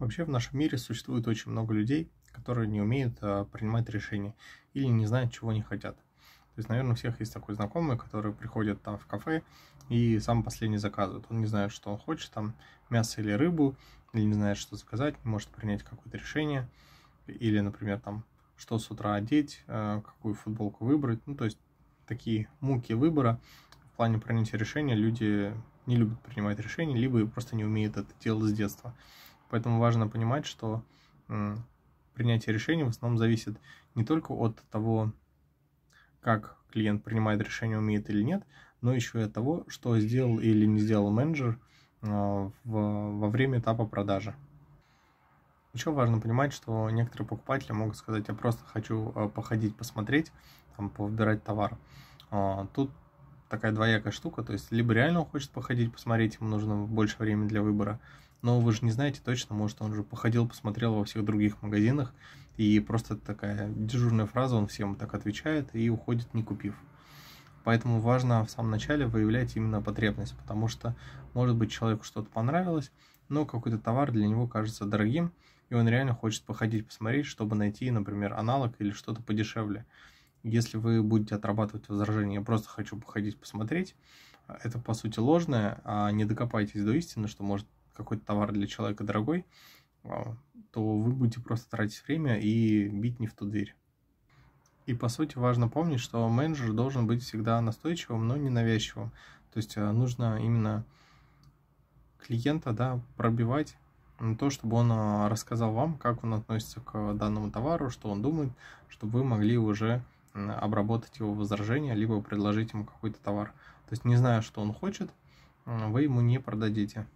Вообще в нашем мире существует очень много людей, которые не умеют а, принимать решения или не знают, чего они хотят. То есть, наверное, у всех есть такой знакомый, который приходит там в кафе и сам последний заказывает. Он не знает, что он хочет, там мясо или рыбу, или не знает, что заказать, не может принять какое-то решение. Или, например, там, что с утра одеть, а, какую футболку выбрать. Ну, то есть, такие муки выбора в плане принятия решения люди не любят принимать решения, либо просто не умеют это делать с детства. Поэтому важно понимать, что принятие решений в основном зависит не только от того, как клиент принимает решение, умеет или нет, но еще и от того, что сделал или не сделал менеджер а, во время этапа продажи. Еще важно понимать, что некоторые покупатели могут сказать, я просто хочу а, походить, посмотреть, там, повыбирать товар. А, тут такая двоякая штука, то есть либо реально он хочет походить, посмотреть, ему нужно больше времени для выбора, но вы же не знаете точно, может, он же походил, посмотрел во всех других магазинах, и просто такая дежурная фраза, он всем так отвечает и уходит, не купив. Поэтому важно в самом начале выявлять именно потребность, потому что, может быть, человеку что-то понравилось, но какой-то товар для него кажется дорогим, и он реально хочет походить, посмотреть, чтобы найти, например, аналог или что-то подешевле. Если вы будете отрабатывать возражение «я просто хочу походить, посмотреть», это, по сути, ложное, а не докопайтесь до истины, что может какой-то товар для человека дорогой, а, то вы будете просто тратить время и бить не в ту дверь. И по сути важно помнить, что менеджер должен быть всегда настойчивым, но не навязчивым. То есть э, нужно именно клиента да, пробивать на то, чтобы он э, рассказал вам, как он относится к данному товару, что он думает, чтобы вы могли уже обработать его возражения, либо предложить ему какой-то товар. То есть не зная, что он хочет, вы ему не продадите.